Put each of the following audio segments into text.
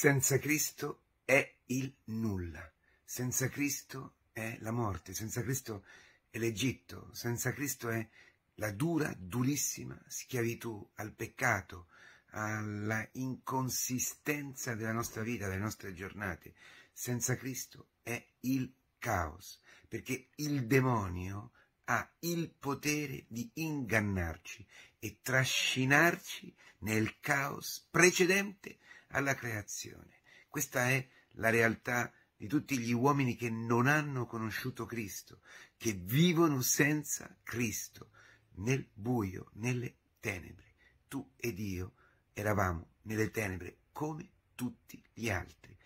Senza Cristo è il nulla, senza Cristo è la morte, senza Cristo è l'Egitto, senza Cristo è la dura, durissima schiavitù al peccato, alla inconsistenza della nostra vita, delle nostre giornate. Senza Cristo è il caos, perché il demonio ha il potere di ingannarci e trascinarci nel caos precedente alla creazione. Questa è la realtà di tutti gli uomini che non hanno conosciuto Cristo, che vivono senza Cristo, nel buio, nelle tenebre. Tu ed io eravamo nelle tenebre come tutti gli altri.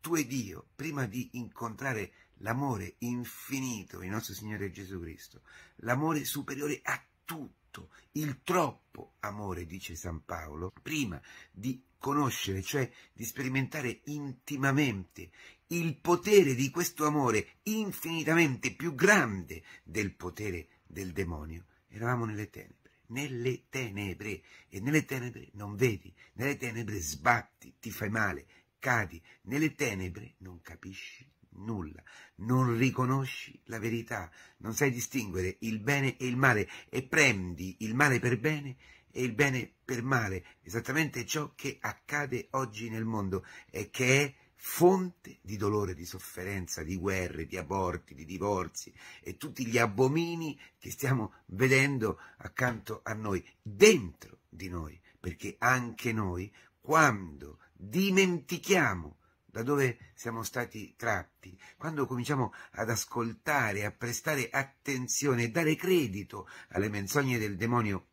Tu ed io, prima di incontrare l'amore infinito di nostro Signore Gesù Cristo, l'amore superiore a tutti, tutto, il troppo amore, dice San Paolo, prima di conoscere, cioè di sperimentare intimamente il potere di questo amore infinitamente più grande del potere del demonio. Eravamo nelle tenebre nelle tenebre e nelle tenebre non vedi, nelle tenebre sbatti, ti fai male, cadi, nelle tenebre non capisci nulla, non riconosci la verità, non sai distinguere il bene e il male e prendi il male per bene e il bene per male, esattamente ciò che accade oggi nel mondo e che è fonte di dolore, di sofferenza, di guerre, di aborti, di divorzi e tutti gli abomini che stiamo vedendo accanto a noi, dentro di noi, perché anche noi, quando dimentichiamo da dove siamo stati tratti, quando cominciamo ad ascoltare, a prestare attenzione e dare credito alle menzogne del demonio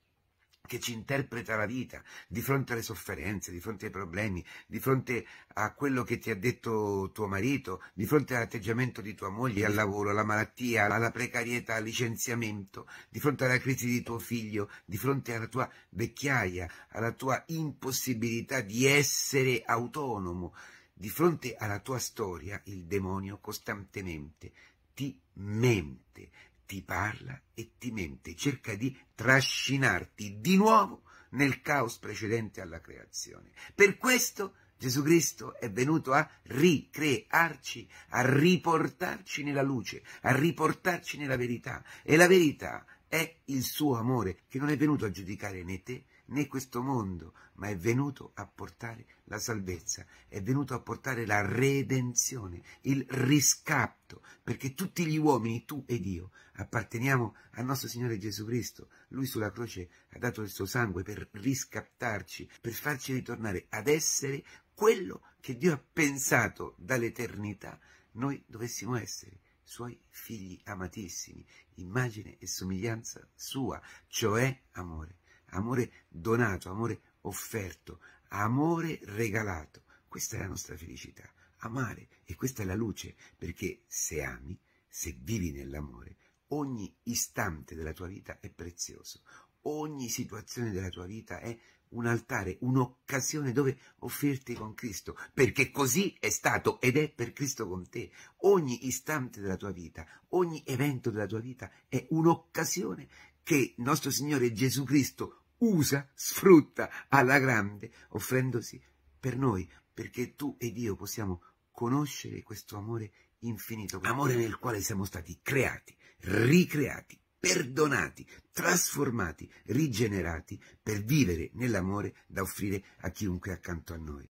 che ci interpreta la vita di fronte alle sofferenze, di fronte ai problemi, di fronte a quello che ti ha detto tuo marito, di fronte all'atteggiamento di tua moglie al lavoro, alla malattia, alla precarietà, al licenziamento, di fronte alla crisi di tuo figlio, di fronte alla tua vecchiaia, alla tua impossibilità di essere autonomo. Di fronte alla tua storia il demonio costantemente ti mente, ti parla e ti mente, cerca di trascinarti di nuovo nel caos precedente alla creazione. Per questo Gesù Cristo è venuto a ricrearci, a riportarci nella luce, a riportarci nella verità. E la verità è il suo amore, che non è venuto a giudicare né te né questo mondo, ma è venuto a portare la salvezza, è venuto a portare la redenzione, il riscatto, perché tutti gli uomini, tu ed io, apparteniamo al nostro Signore Gesù Cristo. Lui sulla croce ha dato il suo sangue per riscattarci, per farci ritornare ad essere quello che Dio ha pensato dall'eternità noi dovessimo essere suoi figli amatissimi, immagine e somiglianza sua, cioè amore amore donato, amore offerto, amore regalato. Questa è la nostra felicità, amare e questa è la luce, perché se ami, se vivi nell'amore, ogni istante della tua vita è prezioso, ogni situazione della tua vita è un altare, un'occasione dove offrirti con Cristo, perché così è stato ed è per Cristo con te. Ogni istante della tua vita, ogni evento della tua vita è un'occasione che nostro Signore Gesù Cristo usa, sfrutta alla grande, offrendosi per noi, perché tu ed io possiamo conoscere questo amore infinito, l'amore nel quale siamo stati creati, ricreati, perdonati, trasformati, rigenerati per vivere nell'amore da offrire a chiunque accanto a noi.